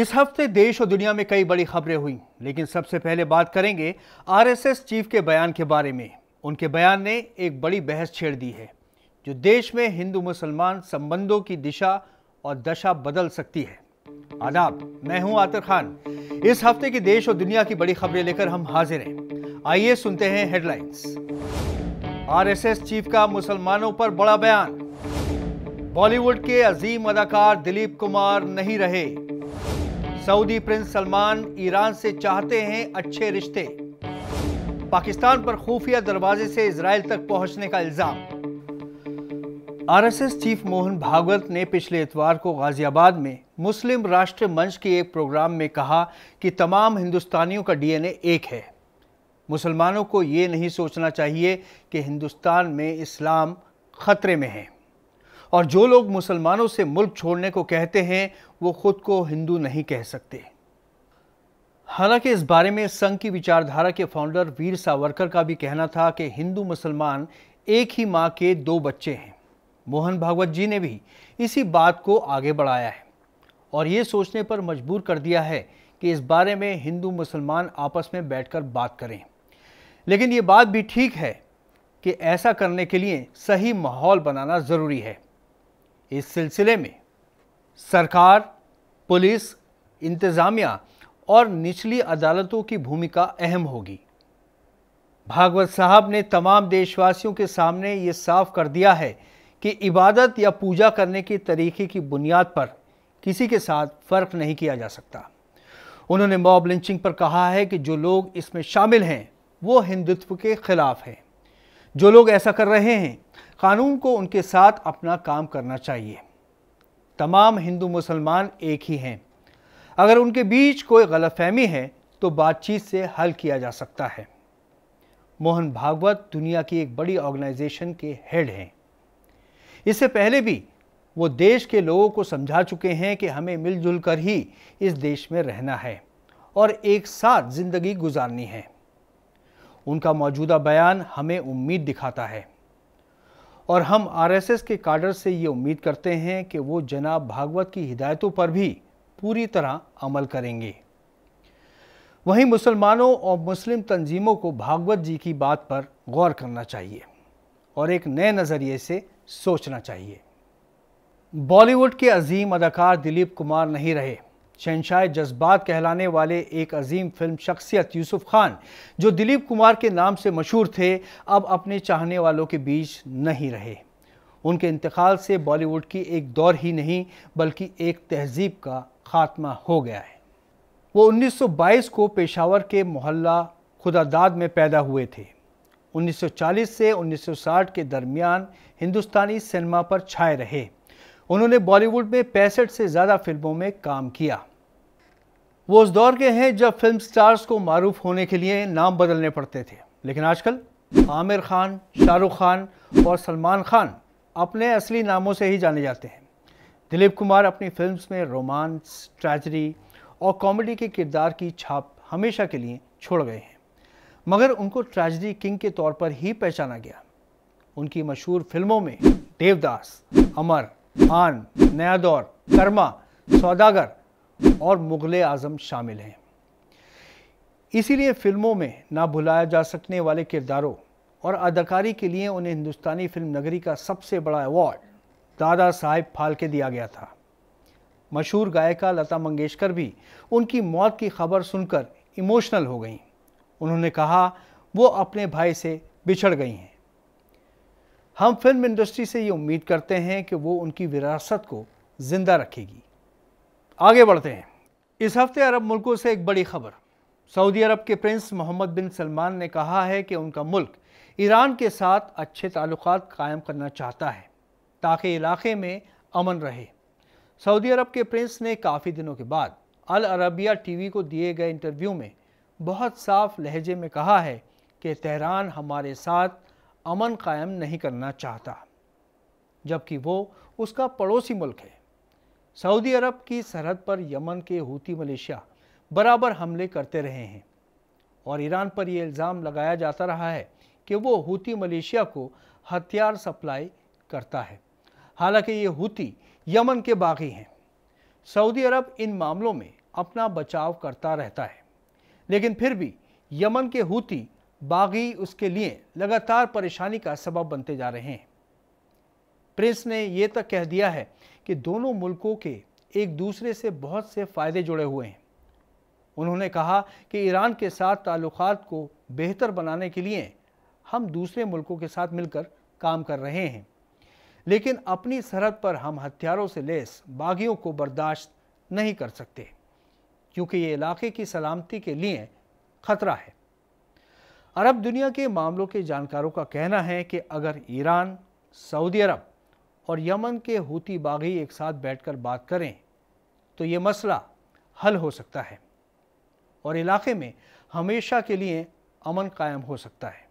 इस हफ्ते देश और दुनिया में कई बड़ी खबरें हुई लेकिन सबसे पहले बात करेंगे आरएसएस चीफ के बयान के बारे में उनके बयान ने एक बड़ी बहस छेड़ दी है जो देश में हिंदू मुसलमान संबंधों की दिशा और दशा बदल सकती है आदाब मैं हूं आतर खान इस हफ्ते की देश और दुनिया की बड़ी खबरें लेकर हम हाजिर हैं आइए सुनते हैं हेडलाइंस आरएसएस चीफ का मुसलमानों पर बड़ा बयान बॉलीवुड के अजीम अदाकार दिलीप कुमार नहीं रहे सऊदी प्रिंस सलमान ईरान से चाहते हैं अच्छे रिश्ते पाकिस्तान पर खुफिया दरवाजे से इसराइल तक पहुंचने का इल्जाम आरएसएस चीफ मोहन भागवत ने पिछले इतवार को गाजियाबाद में मुस्लिम राष्ट्र मंच के एक प्रोग्राम में कहा कि तमाम हिंदुस्तानियों का डीएनए एक है मुसलमानों को ये नहीं सोचना चाहिए कि हिंदुस्तान में इस्लाम खतरे में है और जो लोग मुसलमानों से मुल्क छोड़ने को कहते हैं वो खुद को हिंदू नहीं कह सकते हालांकि इस बारे में संघ की विचारधारा के फाउंडर वीर सावरकर का भी कहना था कि हिंदू मुसलमान एक ही माँ के दो बच्चे हैं मोहन भागवत जी ने भी इसी बात को आगे बढ़ाया है और ये सोचने पर मजबूर कर दिया है कि इस बारे में हिंदू मुसलमान आपस में बैठकर बात करें लेकिन ये बात भी ठीक है कि ऐसा करने के लिए सही माहौल बनाना ज़रूरी है इस सिलसिले में सरकार पुलिस इंतज़ामिया और निचली अदालतों की भूमिका अहम होगी भागवत साहब ने तमाम देशवासियों के सामने ये साफ कर दिया है कि इबादत या पूजा करने के तरीके की बुनियाद पर किसी के साथ फ़र्क नहीं किया जा सकता उन्होंने मॉब लिंचिंग पर कहा है कि जो लोग इसमें शामिल हैं वो हिंदुत्व के ख़िलाफ़ हैं जो लोग ऐसा कर रहे हैं कानून को उनके साथ अपना काम करना चाहिए तमाम हिंदू मुसलमान एक ही हैं अगर उनके बीच कोई गलतफहमी है तो बातचीत से हल किया जा सकता है मोहन भागवत दुनिया की एक बड़ी ऑर्गेनाइजेशन के हेड हैं इससे पहले भी वो देश के लोगों को समझा चुके हैं कि हमें मिलजुल कर ही इस देश में रहना है और एक साथ ज़िंदगी गुजारनी है उनका मौजूदा बयान हमें उम्मीद दिखाता है और हम आरएसएस के काडर से ये उम्मीद करते हैं कि वो जनाब भागवत की हिदायतों पर भी पूरी तरह अमल करेंगे वहीं मुसलमानों और मुस्लिम तंजीमों को भागवत जी की बात पर गौर करना चाहिए और एक नए नज़रिए से सोचना चाहिए बॉलीवुड के अजीम अदाकार दिलीप कुमार नहीं रहे शहनशाह जज्बात कहलाने वाले एक अजीम फिल्म शख्सियत यूसुफ खान जो दिलीप कुमार के नाम से मशहूर थे अब अपने चाहने वालों के बीच नहीं रहे उनके इंतकाल से बॉलीवुड की एक दौर ही नहीं बल्कि एक तहजीब का खात्मा हो गया है वो 1922 को पेशावर के मोहल्ला खुदादाद में पैदा हुए थे 1940 से 1960 के दरमियान हिंदुस्तानी सिनेमा पर छाए रहे उन्होंने बॉलीवुड में पैंसठ से ज़्यादा फिल्मों में काम किया वो उस दौर के हैं जब फिल्म स्टार्स को मरूफ होने के लिए नाम बदलने पड़ते थे लेकिन आजकल आमिर खान शाहरुख खान और सलमान खान अपने असली नामों से ही जाने जाते हैं दिलीप कुमार अपनी फिल्म्स में रोमांस ट्रैजडी और कॉमेडी के किरदार की छाप हमेशा के लिए छोड़ गए हैं मगर उनको ट्रैजडी किंग के तौर पर ही पहचाना गया उनकी मशहूर फिल्मों में देवदास अमर खान नया दौर कर्मा सौदागर और मुग़ल आज़म शामिल हैं इसीलिए फिल्मों में ना भुलाया जा सकने वाले किरदारों और अदाकारी के लिए उन्हें हिंदुस्तानी फिल्म नगरी का सबसे बड़ा अवार्ड दादा साहेब फालके दिया गया था मशहूर गायिका लता मंगेशकर भी उनकी मौत की खबर सुनकर इमोशनल हो गईं उन्होंने कहा वो अपने भाई से बिछड़ गई हैं हम फिल्म इंडस्ट्री से ये उम्मीद करते हैं कि वो उनकी विरासत को ज़िंदा रखेगी आगे बढ़ते हैं इस हफ्ते अरब मुल्कों से एक बड़ी खबर सऊदी अरब के प्रिंस मोहम्मद बिन सलमान ने कहा है कि उनका मुल्क ईरान के साथ अच्छे ताल्लुक कायम करना चाहता है ताकि इलाके में अमन रहे सऊदी अरब के प्रिंस ने काफ़ी दिनों के बाद अल अरबिया टीवी को दिए गए इंटरव्यू में बहुत साफ लहजे में कहा है कि तेहरान हमारे साथ अमन कायम नहीं करना चाहता जबकि वो उसका पड़ोसी मुल्क है सऊदी अरब की सरहद पर यमन के हूती मलेशिया बराबर हमले करते रहे हैं और ईरान पर यह इल्ज़ाम लगाया जाता रहा है कि वो हूती मलेशिया को हथियार सप्लाई करता है हालांकि ये हूती यमन के बागी हैं सऊदी अरब इन मामलों में अपना बचाव करता रहता है लेकिन फिर भी यमन के हूती बागी उसके लिए लगातार परेशानी का सबब बनते जा रहे हैं प्रिंस ने ये तक कह दिया है कि दोनों मुल्कों के एक दूसरे से बहुत से फ़ायदे जुड़े हुए हैं उन्होंने कहा कि ईरान के साथ ताल्लुक को बेहतर बनाने के लिए हम दूसरे मुल्कों के साथ मिलकर काम कर रहे हैं लेकिन अपनी सरहद पर हम हथियारों से लैस बागियों को बर्दाश्त नहीं कर सकते क्योंकि ये इलाके की सलामती के लिए ख़तरा है अरब दुनिया के मामलों के जानकारों का कहना है कि अगर ईरान सऊदी अरब और यमन के हूती बागी एक साथ बैठकर बात करें तो ये मसला हल हो सकता है और इलाके में हमेशा के लिए अमन कायम हो सकता है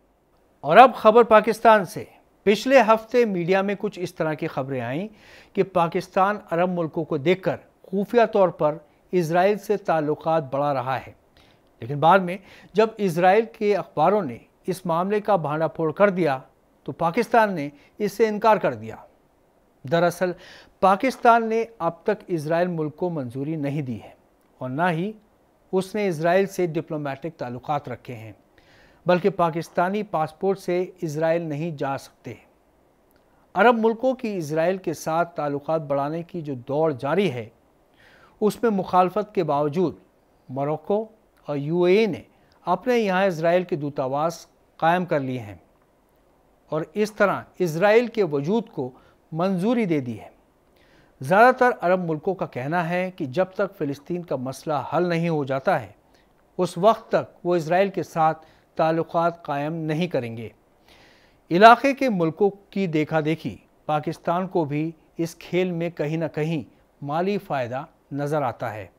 और अब खबर पाकिस्तान से पिछले हफ्ते मीडिया में कुछ इस तरह की खबरें आईं कि पाकिस्तान अरब मुल्कों को देखकर खुफिया तौर पर इसराइल से ताल्लुक बढ़ा रहा है लेकिन बाद में जब इसराइल के अखबारों ने इस मामले का भांडाफोड़ कर दिया तो पाकिस्तान ने इससे इनकार कर दिया दरअसल पाकिस्तान ने अब तक इसराइल मुल्क को मंजूरी नहीं दी है और ना ही उसने इसराइल से डिप्लोमेटिक ताल्लुक रखे हैं बल्कि पाकिस्तानी पासपोर्ट से इसराइल नहीं जा सकते अरब मुल्कों की इसराइल के साथ ताल्लुक बढ़ाने की जो दौड़ जारी है उसमें मुखालफत के बावजूद मरक्को और यूएई ने अपने यहाँ इसराइल के दूतावास कायम कर लिए हैं और इस तरह इसराइल के वजूद को मंजूरी दे दी है ज़्यादातर अरब मुल्कों का कहना है कि जब तक फ़िलिस्तीन का मसला हल नहीं हो जाता है उस वक्त तक वो इसराइल के साथ ताल्लुक कायम नहीं करेंगे इलाके के मुल्कों की देखा देखी पाकिस्तान को भी इस खेल में कहीं ना कहीं माली फ़ायदा नज़र आता है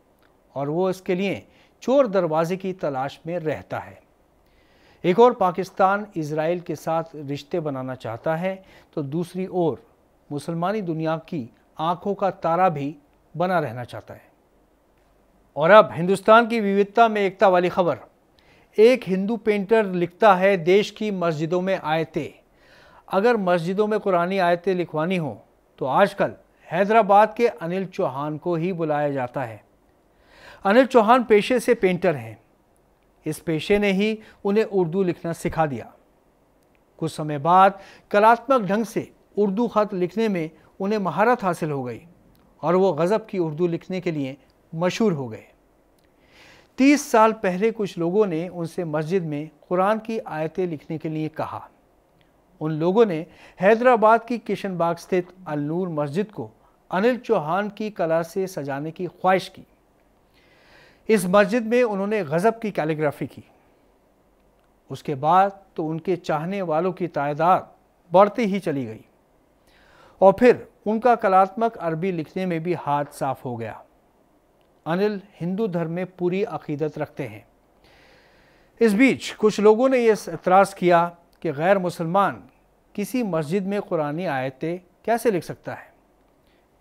और वो इसके लिए चोर दरवाजे की तलाश में रहता है एक और पाकिस्तान इसराइल के साथ रिश्ते बनाना चाहता है तो दूसरी ओर मुसलमानी दुनिया की आंखों का तारा भी बना रहना चाहता है और अब हिंदुस्तान की विविधता में एकता वाली खबर एक हिंदू पेंटर लिखता है देश की मस्जिदों में आयते अगर मस्जिदों में कुरानी आयतें लिखवानी हो तो आजकल हैदराबाद के अनिल चौहान को ही बुलाया जाता है अनिल चौहान पेशे से पेंटर हैं इस पेशे ने ही उन्हें उर्दू लिखना सिखा दिया कुछ समय बाद कलात्मक ढंग से उर्दू खत लिखने में उन्हें महारत हासिल हो गई और वो गज़ब की उर्दू लिखने के लिए मशहूर हो गए तीस साल पहले कुछ लोगों ने उनसे मस्जिद में कुरान की आयतें लिखने के लिए कहा उन लोगों ने हैदराबाद की किशनबाग स्थित अनूर मस्जिद को अनिल चौहान की कला से सजाने की ख्वाहिश की इस मस्जिद में उन्होंने गज़ब की कैलीग्राफी की उसके बाद तो उनके चाहने वालों की तादाद बढ़ती ही चली गई और फिर उनका कलात्मक अरबी लिखने में भी हाथ साफ हो गया अनिल हिंदू धर्म में पूरी अकीदत रखते हैं इस बीच कुछ लोगों ने यह एतराज़ किया कि गैर मुसलमान किसी मस्जिद में कुरानी आयतें कैसे लिख सकता है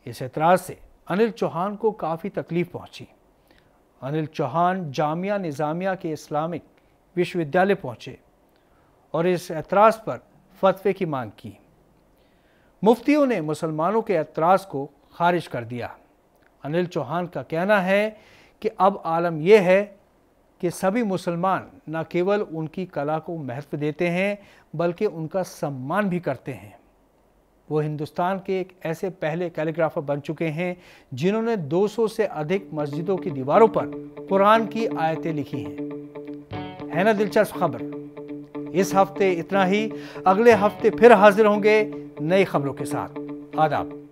इस एतराज़ से अनिल चौहान को काफ़ी तकलीफ़ पहुंची अनिल चौहान जामिया निज़ामिया के इस्लामिक विश्वविद्यालय पहुँचे और इस एतराज़ पर फतवे की मांग की मुफ्तियों ने मुसलमानों के एतराज़ को खारिज कर दिया अनिल चौहान का कहना है कि अब आलम यह है कि सभी मुसलमान न केवल उनकी कला को महत्व देते हैं बल्कि उनका सम्मान भी करते हैं वो हिंदुस्तान के एक ऐसे पहले कैलीग्राफर बन चुके हैं जिन्होंने 200 से अधिक मस्जिदों की दीवारों पर कुरान की आयतें लिखी हैं है ना दिलचस्प खबर इस हफ्ते इतना ही अगले हफ्ते फिर हाजिर होंगे नई खबरों के साथ आदाब